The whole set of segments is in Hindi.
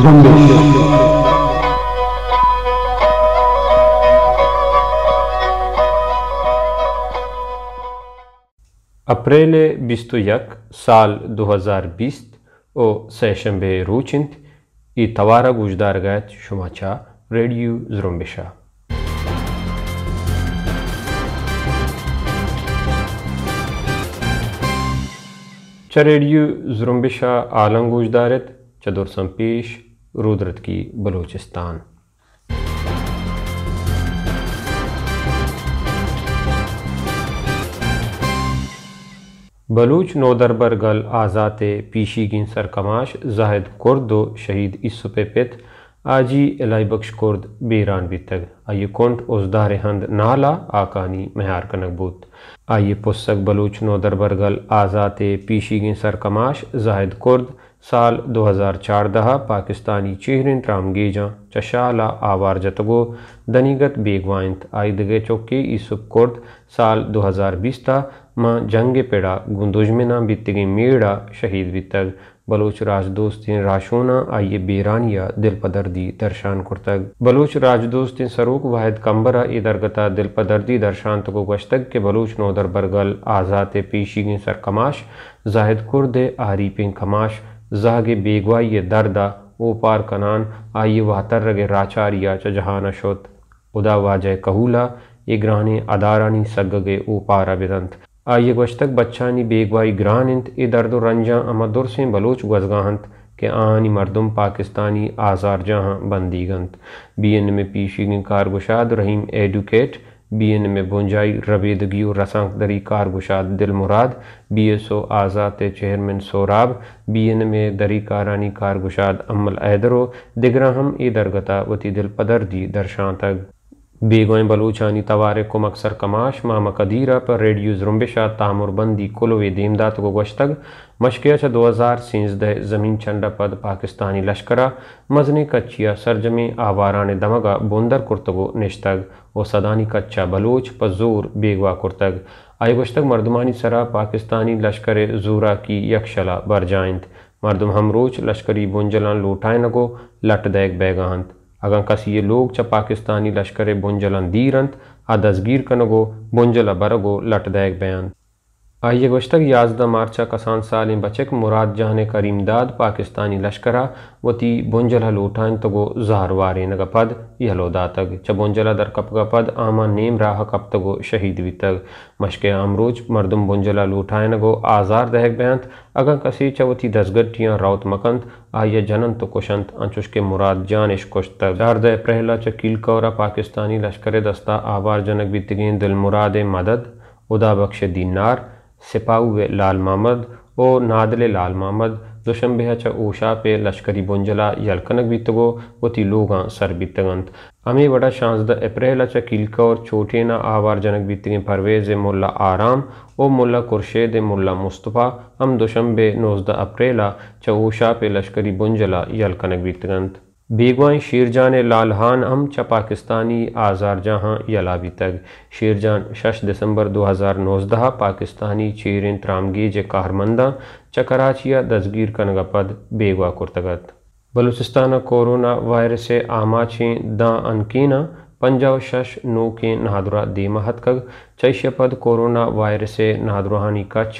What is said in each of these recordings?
जम्बिश ಅಪ್ರೇಲ್ ಬಿಸ್ತುಯಕ್ ಸಾಲ್ ದುಹಜಾರ್ ಬಿಸ್ತ್ ಓ ಸೆಷಂಬೆ ರೂಚಿಂತ್ ಈ ತವಾರ ಗುಜ್ದಾರ್ಗಾಚ್ ಶುಮಾಚಾ ರೇಡಿಯೋ ಜೃಂಬಿಷಾ ಚ ರೇಡಿಯೋ ಜೃಂಬಿಷಾ ಆಲಂ ಗುಜ್ದಾರತ್ चतुर्सम पेश रुदरत की बलूचिस्तान बलूच नोदरबर गल आज़ाते पीशी गिन सरकमाश जाहिद कुर्दो शहीद इसुपे पित आजी इलाई बख्श कुर्द बेरान बितग आइए कोंट उजदार हंद नाला आकानी महार कनकबूत आइए पुस्तक बलूच नोदरबर गल आजात पीशी गिन सरकमाश जाहिद कुर्द साल दो हज़ार 2014 पाकिस्तानी चेहरन ट्रामगेजा चशाला आवार जतगो दनीगत बेगवाइंत आइदगे चौके ईसुप कुर्द साल दो हजार बीसता माँ जंग पेड़ा गुंदुजमेना बितगे मेड़ा शहीद बितग बलोच राजदोस्तें राशोना आइए बेरानिया दिल पदर्दी दर्शान कुर्तग बलोच राजदोस्तें सरूक वाहिद कंबरा इदरगता दिल पदर्दी दर्शान तको गश्तग के बलोच नोदर बरगल आज़ाद पेशी गें सरकमाश जाहिद कुर्द आरी पें कमाश ज़ागे बेगवाइये ये दर्दा ओ पार कनान आइये वह तर्रगे राचारिया च जहान शोत उदा वाजय कहूला ये ग्रहणे अदारानी सग्गगे ओ पार अभिदंत आइये गश्तक बच्चानी बेगवाई ग्रहणिंत ए दर्द रंजा अमदुर दुर से बलोच गजगाहंत के आनी मर्दुम पाकिस्तानी आज़ार जहाँ बंदीगंत बी एन में पीशी कारगुशाद रहीम एडुकेट बी एन में बुंजाई रवीदगी रसांक दरी कारगुशाद Dil Murad B S O Azad chairman Sohrab B N में दरी कारानी कारगुशाद अमल ऐदरो दिगरा हम ई दरगता वती दिल पदर दी दरशां तक बेगोएं बलूचानी तवारे कुमक सर कमाश मामा कदीरा पर रेडियो जुम्बिशा तामुरबंदी कुलवे देमदात को गश्तग मशकिया छ दो हज़ार सींज दह ज़मीन चंडा पद पाकिस्तानी लश्करा मजने कच्चिया सरजमे आवारान दमगा बोंदर कुर्तगो निश्तग व सदानी कच्चा बलोच पजूर बेगवा कुर्तग आय गश्तग मरदमानी सरा पाकिस्तानी लश्कर जूरा की यकशला बरजाइंत मर्दम हमरोच लश्करी बुंजलान लूटाए नगो लट दैग बैगांत ಅಗಂಕಸಿಯಲೋಗ್ಚ ಪಾಕಿಸ್ತಾನಿ ಲಷ್ಕರೆ ಬೊಂಜಲನ್ ದೀರಂತ್ ಆ ದಸ್ಗೀರ್ ಕನಗೋ ಬೊಂಜಲ ಬರಗೋ ಲಟ್ ದಯಕ್ ಬಯಾನ್ आइए गुश्त याजदा मार्चा कसान साल बचक मुराद जहान करीम दाद पाकिस्तानी लश्करा वती बोंजल हलूठान तगो तो जहर वारे नग पद यहलोदा तग चबोंजला दर कप का पद आमा नेम राह कप तगो तो शहीद वी तग मशक आमरूज मरदम बुंजला लूठायन गो आज़ार दहक बेंत अगर कसी चवती दसगटियाँ राउत मकंत आया जनन तो कुशंत अंचुश के मुराद कुश तग दर्द प्रहला चकील कौरा पाकिस्तानी लश्कर दस्ता आवार जनक बितगें दिल मुराद मदद उदा बख्श दीनार सिपाऊ लाल मामद ओ नादले लाल मामद दुशंबे च ऊषा अच्छा पे लश्करी बुंजला यलकनक बीतगो वती लोगा सर बीतगंत अमी बड़ा शांसद अप्रैल च अच्छा किलकौर छोटे ना आवार जनक बीतगे परवेज मुला आराम ओ मुल्ला कुर्शेद मुला मुस्तफ़ा हम दुशंबे नोजदा अप्रैला अच्छा च ऊषा पे लश्करी बुंजला यलकनक बीतगंत बेगवान शेरजान लालहान च पाकिस्तानी आज़ार जहाँ यलाबी तक शेरजान शश दिसंबर दो हज़ार नौजदह पाकिस्तानी त्रामगे ज कारमंदा कराचिया दसगीर कनगा पद कुर्तगत बलूचिस्तान कोरोना वायरस आमाचें दा अनकीना पंजा शश नौ के नहादुरा महत कग चैश पद कोरोना वायरस नहादुरहानी कच्छ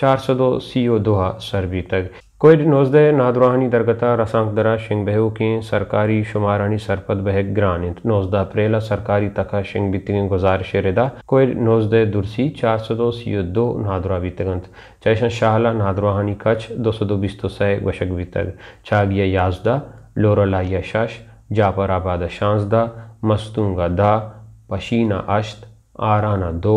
चार सौ दो सी ओ दोहा सरबी तक कोविड नोज़दे नादुरानी दरगता रसांग दरा शिंग बहु की सरकारी शुमारानी सरपत बह ग्रानित नोज़दा प्रेला सरकारी तखा शिंग बितगिन गुजारिश रिदा कोविड नोज़दे दुर्सी चार सौ दो सी दो नादुरा बीतगंत चैशन शाहला नादुरानी कच्छ दो सौ दो बीस तो सह वशक बीतग छागिया याजदा लोरला शश जापर आबाद शांसदा मस्तूंगा दा पशीना अश्त आराना दो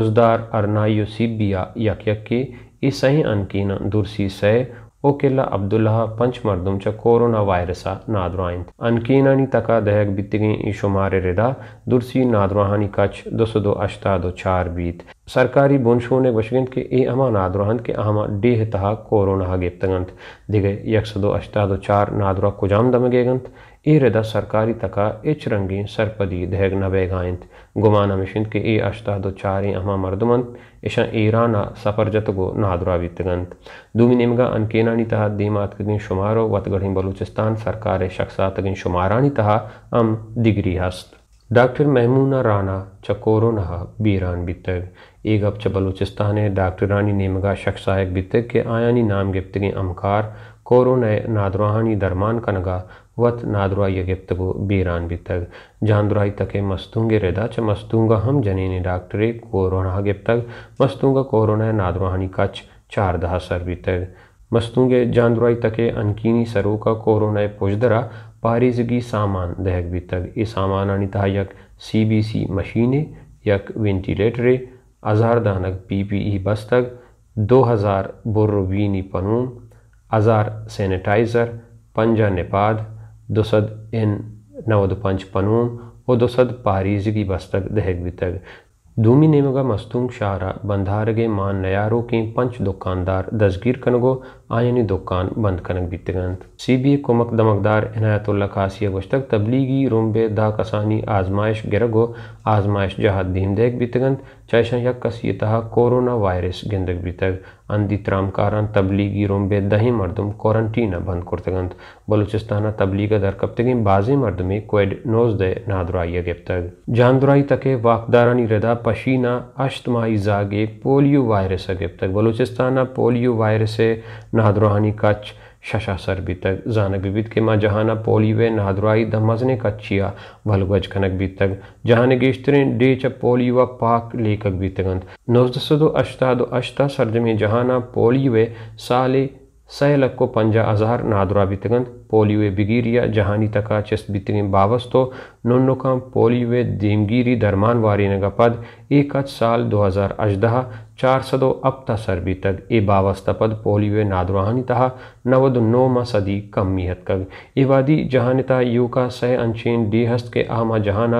उजदार अरनायो सिबिया यक यक के इस सही अनकिन दुर्सी सह ओकेला अब्दुल्ला पंच मर्दों कोरोना वायरस नादुराइन अनकीन तका दहक बीतगें इशुमारे रेदा दुर्सी नादुरहानी कच्छ दो सौ दो अश्ता दो चार बीत सरकारी बुनशों ने बशगंत के ए अमा नादुरहंत के अहमा डेह तहा कोरोना गेप्तगंत दिगे यक सौ दो अश्ता दो चार नादुरा कुजाम दमगेगंत ए इद सरकारी तका इच रंगी सरपदी दहग नवे गायंत गुमाना मिशिंद के ए अशता दो चारी अमा मर्दमंत ईशा ईराना सफर जत गो नादुरा वितगंत दूमी निमगा अनकेनानी तहा दीमात गिन शुमारो वतगढ़ बलूचिस्तान सरकार शख्सात गिन शुमारानी तहा अम दिगरी हस्त डॉक्टर महमूना राना चकोरो नहा बीरान बितग ए गप च बलूचिस्तान डॉक्टर रानी नेमगा शख्सायक बितग के आयानी नाम गिप्त गिन अमकार कोरोना नादुरहानी दरमान कनगा वत नाद्वा यगेप्तबो तग जांद्राई तके मस्तूँगे रेदा च मस्तूँगा हम जनीने डाक्टरे कोरोना तग मस्तूँगा कोरोना नाद्वाहानी कच चार दहा सर्वितग मस्तुंगे जांद्राई तके अनकीनी सरो का कोरोना पुजदरा पारिजगी सामान भी बितग ये सामान था यक सी बी सी मशीने यक वेंटिलेटरे अजार दानक पी पी ई तक दो हज़ार बुर्रवीनी पनून हजार सैनिटाइज़र पंजा निपाद दो इन नवद पंच पनूम और दो पारीजगी बस्तक दहग बितग दूमी नेमगा मस्तूंग शाहरा बंधारगे मान नयारों के पंच दुकानदार दसगीर कनगो आयनी दुकान बंद कनक बीतगंत सी बी ए कुमक दमकदार इनायतुल्ला खासिया गुश्तक तबलीगी रुम्बे दा कसानी आजमाइश गिरगो आजमाइश जहाद दीमदेक बीतगंत चैशा यक कस यहा कोरोना वायरस गिंदक बीतक अंदी त्राम कारण तबलीगी रुम्बे दही मरदम क्वारंटीना बंद कुर्तगंत बलूचिस्ताना तबलीग दर कप्तगी बाजी मरदमी कोविड नोज दे नादुराइया गिरफ्तार जानदुराई तके वाकदारानी रदा पशीना अश्तमाई जागे पोलियो वायरस गिरफ्तार बलूचिस्ताना पोलियो वायरस नादरोहानी कच्छ शशासर बीतक जानक बीत के माँ जहाना पोली वे नादराई दमजने कच्छिया वलवज खनक बीतक जहान डे च पोली व पाक लेखक बीतगंत नवदसदो अश्ता दो अश्ता सरजमे जहाना पोली वे साले सहलक को पंजा अजहर नादरा पोली वे बिगीरिया जहानी तका चस बितगन बावस्तो नोन्नो पोली वे देमगिरी दरमान वारी नगा पद एक साल दो हज़ार अजदहा चार चारसदो ಸದೋ ಎ ಬಾವಸ್ತ ಪದ ಪೋಲಿವೆ ನಾದ್ವಾಹನಿತಃ ನವದು ನೋಮ ಸದಿ ಕಮ್ಮಿಹತ್ ಕವಿ ಇವಾದಿ ಜಹಾನಿತ ಯೂಕ ಸಹ ಅಂಚೇನ್ ದೇಹಸ್ತ್ ಕೆ ಆಮ ಜಹಾನ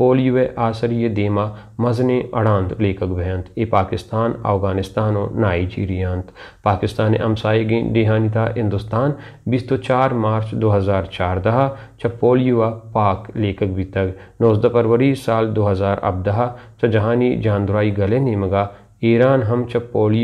पोलिवे आसरीय देमा मजने अड़ांत लेखक वहंत ए पाकिस्तान अफगानिस्तान और नाइजीरियांत पाकिस्तान अमसाई गे देहानिता हिंदुस्तान बीस तो चार मार्च दो हज़ार चार दहा छ पोलिवा पाक लेखक भी तग नौजद फरवरी साल दो हज़ार अब दहा जहानी जानदुराई गले नेमगा ईरान हम च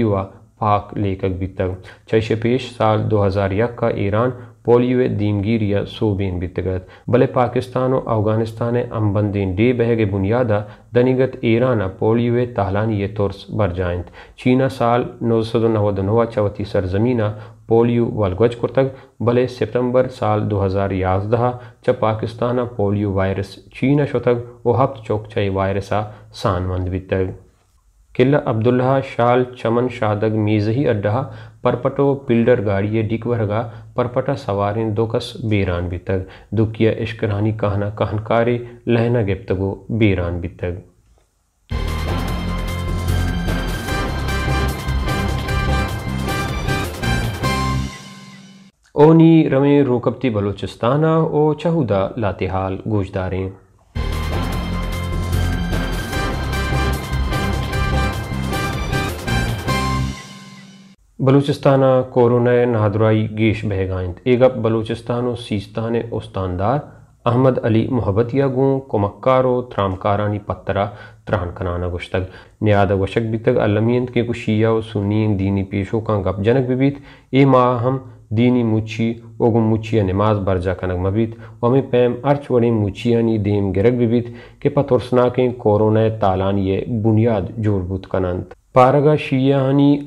व पाक लेखक बितग चश पेश साल दो हज़ार यक का ईरान पोलियो दीमगिर या सोबेन बितगत भले पाकिस्तान और अफगानिस्तान अम्बंदीन डे बहगे बुनियादा दनिगत ईरान पोलियो तालानी ये बर जायंत चीना साल नौ सौ नवदनवा चौथी सरजमीना पोलियो वलगज कुर्तक भले सितंबर साल दो हज़ार याजदहा च पाकिस्तान पोलियो वायरस चीना शतक हफ्त चौक चय वायरसा सानमंद बितग किला अब्दुल्ला शाल चमन शादग मीज़ही अड्डा परपटो पिल्डर गाड़िए डिकवरगा परपटा सवार दोकस बीरान बितग दुकिया इश्करानी कहना कहनकारे लहना गिप्तगो बीरान बितग ओनी रमे रोकपती बलोचिस्ताना ओ चहुदा लातेहाल गोजदारें ಬಲೂಚಿಸ್ತಾನ ಕೋರೋನಯ ನಾದುರಾಯಿ ಗೇಶ್ ಬೆಹಗಾಯಿಂತ್ ಈಗ ಬಲೂಚಿಸ್ತಾನು सीस्तान उस्तानदार अहमद अली मोहब्बतिया गुँ कोमक्कारो थ्रामकारानी पत्तरा त्रान कनाना गुश्तग न्याद वशक बितग अलमियंत के कुशिया और सुनी दीनी पेशों का गप जनक बिबीत ए माहम दीनी मुच्छी गुम मुच्छिया नमाज बरजा कनक मबीत वमे पैम अर्च वड़े मुच्छिया नी देम गिरक बिबीत के पतोरसना के कोरोना तालान ये बुनियाद जोरबुत कनंत पारगा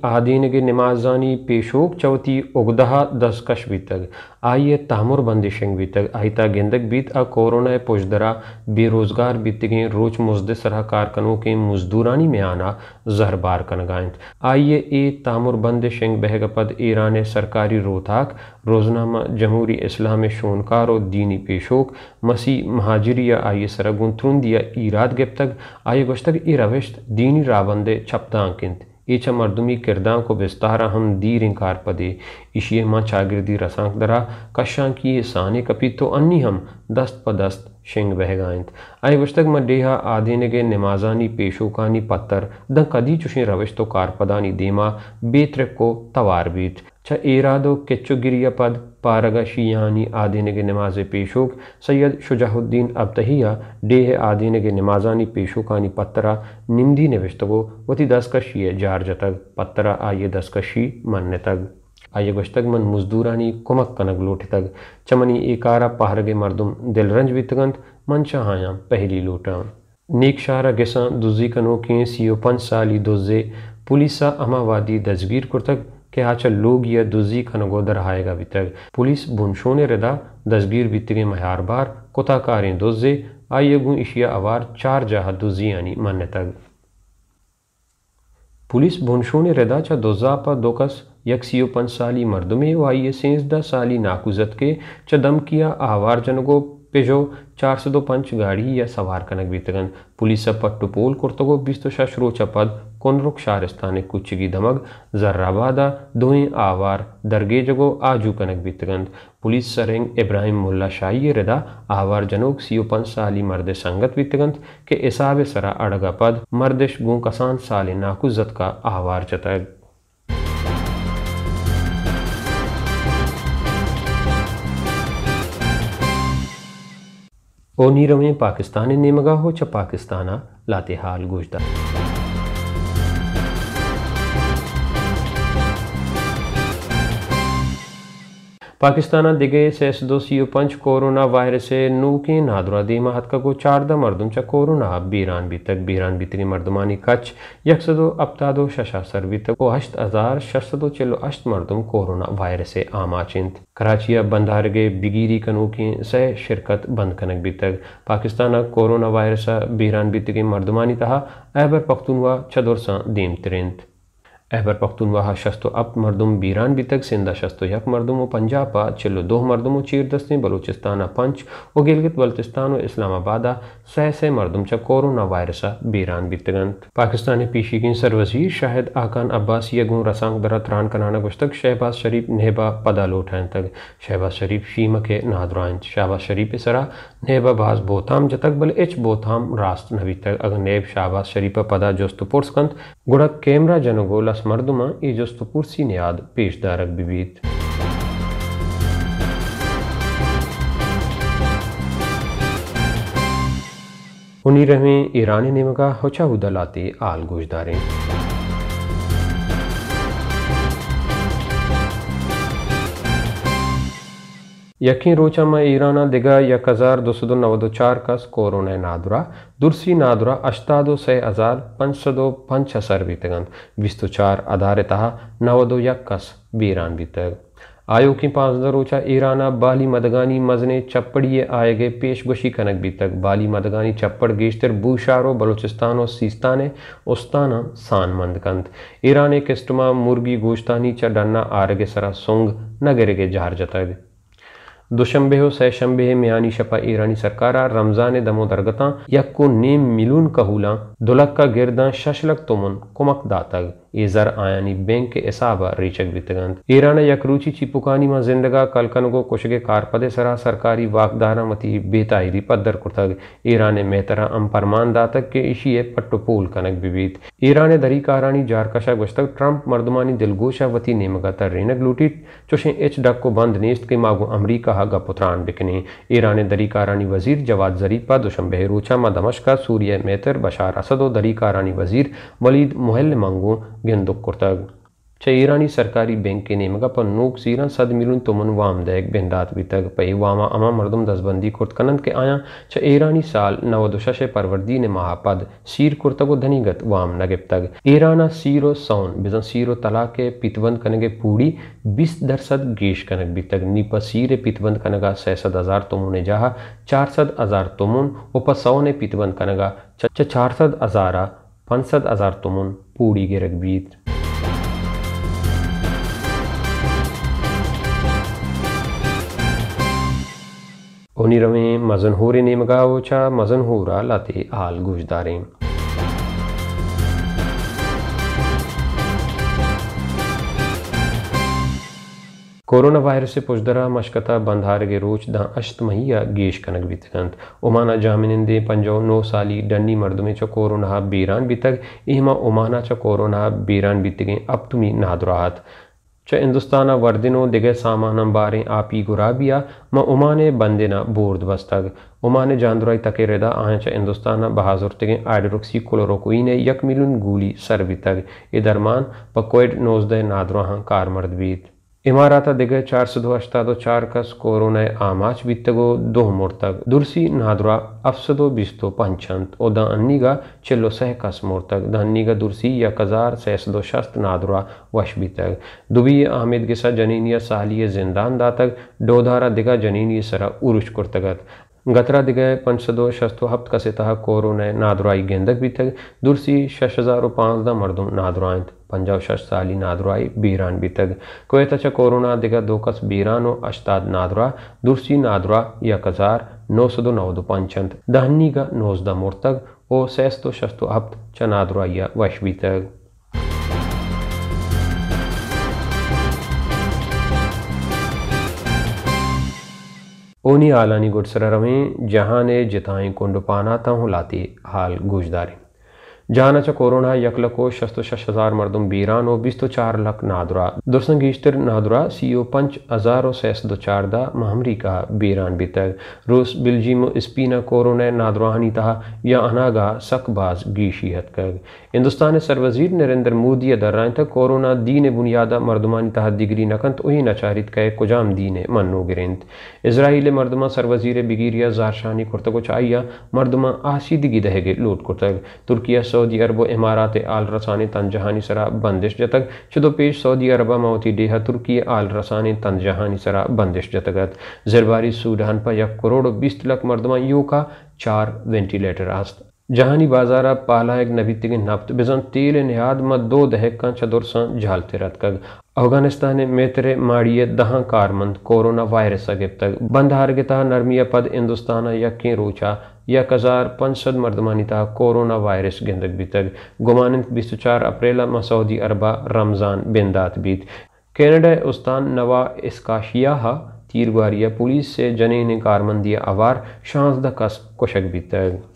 आदीन के नमाजानी पेशोक चौथी उगदहा दसकश बीतग आइए तामुर बंदिशेंग बीतग आहिता गेंदक बीत आ कोरोना पुजदरा बेरोजगार बीतगे रोज मुजद सरह कारकनों के मजदूरानी में आना जहरबार गायंत आइए ए तामुर बंदिशेंग बहग पद ईरान सरकारी रोहताक रोजनामा जमहूरी इस्लाम शोनकार और दीनी पेशोक मसीह महाजरिया आइए सरगुन त्रुंदिया ईराद गिप तक आइए गुश्तक ई रविश्त दीनी राबंद छपदांक माकिंत एच मरदुमी किरदा को बेस्तारा हम दीर इंकार पदे इशिए माँ शागिर्दी रसांक दरा कशां की साने कपी तो अन्नी हम दस्त प दस्त शेंग बहगायंत आए वश्तक मडेहा आधेने गे नमाजानी पेशोकानी पत्थर द कदी चुशे रवश तो कारपदानी देमा बेत्र को तवार बीत छ इरादो किचुगिरिया पद पारगा शीयानी आदि के नमाज पेशोक सैयद शुजाहुद्दीन अब तहिया डेह आदि के नमाजानी पेशोकानी पत्रा निंदी विश्तगो वती दस्कशी जार जतग पत्रा आये दस्कशी मन्ने तग आये गुश्तग मन मजदूरानी कुमक कनक लोटे चमनी एकारा पहरगे मर्दुम दिलरंज वितगंत मन चाहाया पहली लोटा नेक शारा गेसा दुजी कनो के सीओ पंच साली दुजे पुलिसा अमावादी दजगीर कुर्तक के हाच ಲೋಗಿಯ ದುಜಿ ಖನಗೋದರ ಹಾಯಗ पुलिस ಪೊಲೀಸ್ ने रदा ದಸ್ಗೀರ್ बितरे ಮಹಾರ್ बार ಕೊತಾಕಾರೆं दोजे आइए आइयगु इशिया अवार चार जहा दुजी यानी मान्य तग पुलिस ने रदा चा दोजा पर दोकस यकसियो पन साली मर्दमे व आइए सेंस दा साली नाकुजत के चा दम किया आवार जनको पेजो चार सौ दो पंच गाड़ी या सवार कनक बीतगन पुलिस पद टुपोल कुर्तगो बिस्तो शशरो चपद कोनरुक शारिस्तान कुचगी धमक जर्राबादा दोहें आवार दरगे जगो आजू कनक बीतगंद पुलिस सरेंग इब्राहिम मुल्ला शाही रदा आवार जनोक सियो पंच साली मर्द संगत बीतगंद के इसाब सरा अड़गा पद मर्दिश गु कसान साल नाकुजत का आवार चतग ओनीरवें पाकिस्तानी नेमगा हो छ पाकिस्ताना लातेहाल गुजदा पाकिस्तान दिगे सेस सीओ पंच कोरोना वायरस नूकी नादुरा दीमा हतकगो चारदा चा कोरोना बीरान भी तक बीरान भीतरी मरदमानी कच दो शशा सर भी तक अष्ट हजार दो चिलो अष्ट मरदम कोरोना वायरस आमा चिंत कराचिया बंधारगे बिगिरी कनू की सह शिरकत बंद कनक भी तक पाकिस्तान कोरोना वायरस बीरान भीतरी मरदमानी तहा ऐबर पख्तुनवा छदोरसा दीम तिरंत अहबर पख्तनवाह शस्तो अप मरदम बीरान भी तक सिंधा शस्तो यक मरदम व पंजाबा चिल्लो दो मरदम व चीर दस्ते बलूचिस्ताना पंच व गिलगित बल्तिस्तान व इस्लामाबादा सह सह मरदम च कोरोना वायरसा बीरान भी बितगंत पाकिस्तानी पीशी की सरवजी शाहिद आकान अब्बास यगू रसांग दरा त्रान कनाना गुश तक शहबाज शरीफ नेहबा पदा लोट तक शहबाज शरीफ शीम के नादरान शहबाज शरीफ सरा नेहबा बाज बोथाम जतक बल एच बोथाम रास्त नबी तक अग नेब शहबाज शरीफ पदा पुरस्कंत गुड़क कैमरा जनगोला Válasz marduma és a sztopur színjád pésdárak bibit. उन्हीं रहें ईरानी नेमका हचा उदलाते आल गोजदारें यकीन रोचामा ईराना दिगा यक हज़ार दो सौ दो नव दो चार कस कोरोन नादुरा दुर्सी नादुरा अश्तादो सह हज़ार पंच सौ दो पंच हसर बीतगंद विस्तु चार आधारित नव दो यक कस बीरान बीतग आयो की पाँच रोचा ईराना बाली मदगानी मजने चप्पड़िए आए गए पेशगोशी कनक बीतक बाली मदगानी चप्पड़ गेश्तर बूशारो बलोचिस्तान और सीस्तान उस्ताना सानमंद कंत ईरान किस्टमा मुर्गी गोश्तानी च आर्गे आरगे सरा सुंग नगर के जहार जतग दुशंबे हो शंबे मियानी शपा ईरानी सरकारा रमज़ान दमो दरगता यक्को नेम मिलून कहूला दुलक्का गिरदा शशलक तुमन कुमक दातग ये जर आयानी बैंक के हिसाब रेचक बीतगंत ईरान यक यकरूची चिपुकानी मां जिंदगा कलकनगो कुशगे कारपदे सरा सरकारी वाकदारा मती बेतायरी पद्दर कुर्तग ईरान मेहतरा अम परमान दातक के इशिए पट्टो पूल कनक विवीत ईरान दरी कारानी जारकशा गुश्तक ट्रंप मर्दमानी दिलगोशा वती नेमगा तर रेनक लूटी चुशे एच डक को बंद नेस्त के मागो अमरीका हा गपुत्रान बिकने ईरान दरी कारानी वजीर जवाद जरीपा दुशम रोचा मा दमशका सूर्य मेहतर बशार असद दरी कारानी वजीर वलीद मोहल्ले मांगों गेंदुक कुर्तग सरकारी बैंक के ಬ್ಯಾಂಕಿನೇ ಮಗಪ್ಪ ನೋಕ್ सीरा सद ಮಿಲುನ್ तुमन वामदायक बिन रात तक पई वामा अमा मरदम दसबंदी कुर्त कनंद के आया छ ईरानी साल नव दुशशे परवरदी ने महापद सीर कुर्तगो धनीगत वाम नगिब तक ईराना सीरो सौन बिजन सीरो तला के पितबंद कनगे पूरी बीस दरसद गेश कनक तक नीप सीरे पितबंद कनगा सैसद हजार तुमुन ने जहा चार सद हजार तुमुन उप सौ ने पितबंद कनगा चार सद हजारा पंसद हजार तुमुन पूरी गिरक रवे मजन oniramay mazanhure nemgao cha mazanhura लाते al गुजदारे कोरोना वायरस से पुजदरा मशकता बंधारगे रोच दा अष्ट महिया गेश कनक बीतगंत उमाना ओमाना दे पंजो नौ साली डंडी मर्द में चो कोरोना बीरान बितक इहमा उमाना चो कोरोना बीरान बीतगे अब तुम्हें नादुराहत च हिंदुस्ताना वर्दिनो दिगे सामानम बारें आपी गुराबिया म उमाने बंदिना बोर्द बस्तग उमाने जानदुराई तके रेदा आए च हिंदुस्ताना बहाजुर तगे आइडरोक्सी क्लोरोकुइने यक मिलन गूली सर्वितग ए दरमान पकोइड नोजदे नादरोहां कारमर्द बीत इमाराता दिग चार सदो अस्तादो चार कस कोरोना आमाच बीतगो दो मोरतग दुर्सी नादुरा अफसदो बिस्तो पंचंत ओ द अन्नीगा चिल्लो सह कस मोर्तग द अन्नीगा दुर्सी या कजार सहसदो शस्त नादुरा वश बीतग दुबी आमिद गिसा जनीनिया सालिय जिंदान दातग डोधारा दिगा जनीनी सरा उरुश कुर्तगत गतरादिगय पंचसदो शस्तो हप्त कसितः ने नादुराई गेंदक भी थे दुरसी शश हज़ार पाँच दा मर्दुम नादुरायंत पंजाब शश साली नादुराई बीरान भी तक कोयत च कोरोना कस दोकस बीरानो अश्ताद नादुरा दुरसी नादुरा कजार नौ सदो नौ दो पंचंत दहनी का नौजदा मुर्तग ओ सैस्तो शस्तो हफ्त च नादुरा या वश भी तक ओनी आलानी रवें जहाँ ने जिताई कुंड पाना हूँ लाती हाल गुजदारी जहाँ च कोरोना यक लको शस्तो शश हजार मर्दुम बीरान ओ बिस्तो चार लक नादुरा दुरसंग ईस्टर नादुरा सीओ पंच हजार ओ सैस दो चार दा महमरी का बीरान बीतग रूस बिलजिम स्पीना कोरोना नादुरा हनी तहा या अनागा सकबाज गीशी हतकग हिंदुस्तान सर वजीर नरेंद्र मोदी दर्राएं तक कोरोना दीन बुनियादा मरदमानी दिगरी नकंत उही नचारित कह कुजाम दीन मनो गिरेंत इसराइल मरदमा सर वजीर बिगिरिया जारशानी कुर्तको चाहिया मरदमा आशीदगी दहगे लूट कुर्तक तुर्किया सऊदी अरब इमारात आल रसान तन जहानी सरा बंदिश जतक शुदो पेश सऊदी अरबा मौती डेहा तुर्की आल रसान तन जहानी सरा बंदिश जतगत जरबारी सूडान पर यक करोड़ बीस लाख मरदमा यू का चार वेंटिलेटर आस्त जहानी बाज़ारा ಪಾಲಾಯಗ್ ನಬಿತಿಗೆ ನಬ್ತು ಬೆಜನ್ ತೀಲೆ ನಿಯಾದ್ ಮ चदुर सा झालते रत कग अफगानिस्तान मेतरे तेरे माड़िए दहा कारमंद कोरोना वायरस अगिब तक बंधार गिता नरमिया पद हिंदुस्तान यकीन रोचा या कजार पंचद मर्दमानी था कोरोना वायरस गेंदक भी तक गुमान बीस चार अप्रैल म सऊदी अरबा रमज़ान बिंदात बीत कैनेडा उस्तान नवा इसकाशिया तीरवारिया पुलिस से जने ने कारमंदिया आवार शांस द कस कुशक भी तक